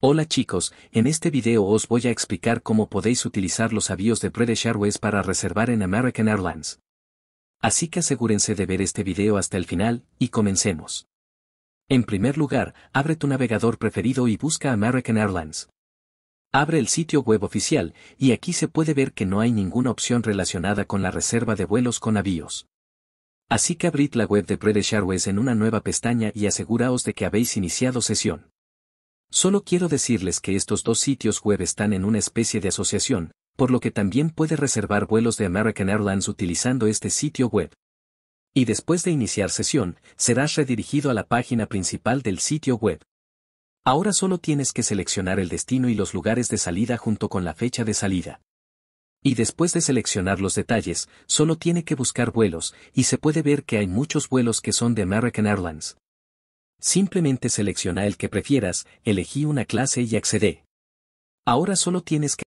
Hola chicos, en este video os voy a explicar cómo podéis utilizar los avíos de British Airways para reservar en American Airlines. Así que asegúrense de ver este video hasta el final, y comencemos. En primer lugar, abre tu navegador preferido y busca American Airlines. Abre el sitio web oficial, y aquí se puede ver que no hay ninguna opción relacionada con la reserva de vuelos con avíos. Así que abrid la web de British Airways en una nueva pestaña y aseguraos de que habéis iniciado sesión. Solo quiero decirles que estos dos sitios web están en una especie de asociación, por lo que también puede reservar vuelos de American Airlines utilizando este sitio web. Y después de iniciar sesión, serás redirigido a la página principal del sitio web. Ahora solo tienes que seleccionar el destino y los lugares de salida junto con la fecha de salida. Y después de seleccionar los detalles, solo tiene que buscar vuelos, y se puede ver que hay muchos vuelos que son de American Airlines. Simplemente selecciona el que prefieras, elegí una clase y accedé. Ahora solo tienes que